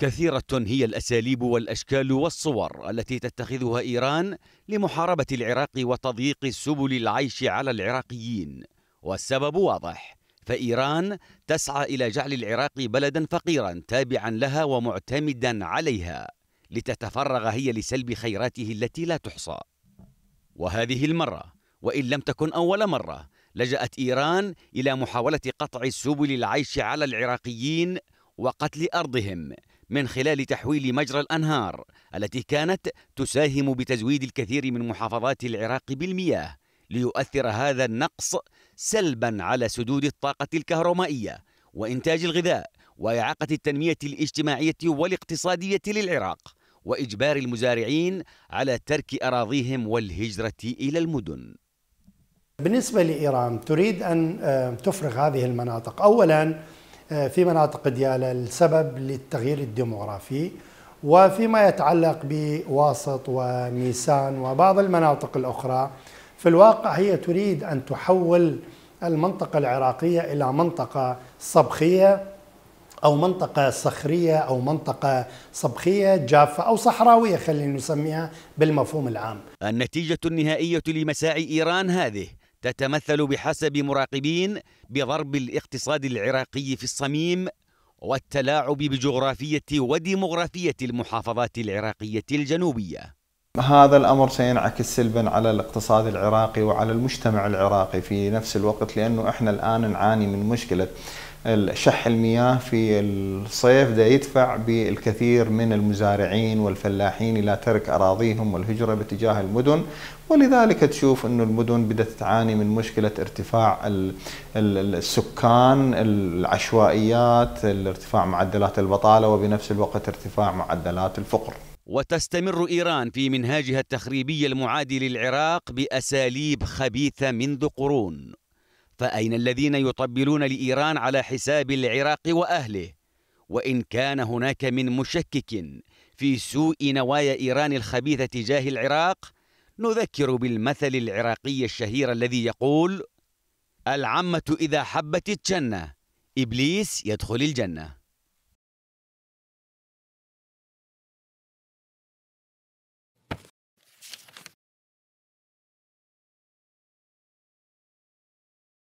كثيرة هي الأساليب والأشكال والصور التي تتخذها إيران لمحاربة العراق وتضييق سبل العيش على العراقيين والسبب واضح فإيران تسعى إلى جعل العراق بلدا فقيرا تابعا لها ومعتمدا عليها لتتفرغ هي لسلب خيراته التي لا تحصى وهذه المرة وإن لم تكن أول مرة لجأت إيران إلى محاولة قطع سبل العيش على العراقيين وقتل أرضهم من خلال تحويل مجرى الأنهار التي كانت تساهم بتزويد الكثير من محافظات العراق بالمياه ليؤثر هذا النقص سلبا على سدود الطاقة الكهرومائية وإنتاج الغذاء وإعاقة التنمية الاجتماعية والاقتصادية للعراق وإجبار المزارعين على ترك أراضيهم والهجرة إلى المدن بالنسبة لإيران تريد أن آه، تفرغ هذه المناطق أولاً آه، في مناطق ديالى يعني السبب للتغيير الديموغرافي وفيما يتعلق بواسط وميسان وبعض المناطق الأخرى في الواقع هي تريد أن تحول المنطقة العراقية إلى منطقة صبخية أو منطقة صخرية أو منطقة صبخية جافة أو صحراوية خلينا نسميها بالمفهوم العام النتيجة النهائية لمساعي إيران هذه تتمثل بحسب مراقبين بضرب الاقتصاد العراقي في الصميم والتلاعب بجغرافيه وديموغرافيه المحافظات العراقيه الجنوبيه هذا الامر سينعكس سلبا على الاقتصاد العراقي وعلى المجتمع العراقي في نفس الوقت لانه احنا الان نعاني من مشكله شح المياه في الصيف ده يدفع بالكثير من المزارعين والفلاحين الى ترك اراضيهم والهجره باتجاه المدن ولذلك تشوف انه المدن بدات تعاني من مشكله ارتفاع السكان العشوائيات ارتفاع معدلات البطاله وبنفس الوقت ارتفاع معدلات الفقر وتستمر إيران في منهاجها التخريبي المعادي للعراق بأساليب خبيثة منذ قرون فأين الذين يطبلون لإيران على حساب العراق وأهله وإن كان هناك من مشكك في سوء نوايا إيران الخبيثة تجاه العراق نذكر بالمثل العراقي الشهير الذي يقول العمة إذا حبت الجنة إبليس يدخل الجنة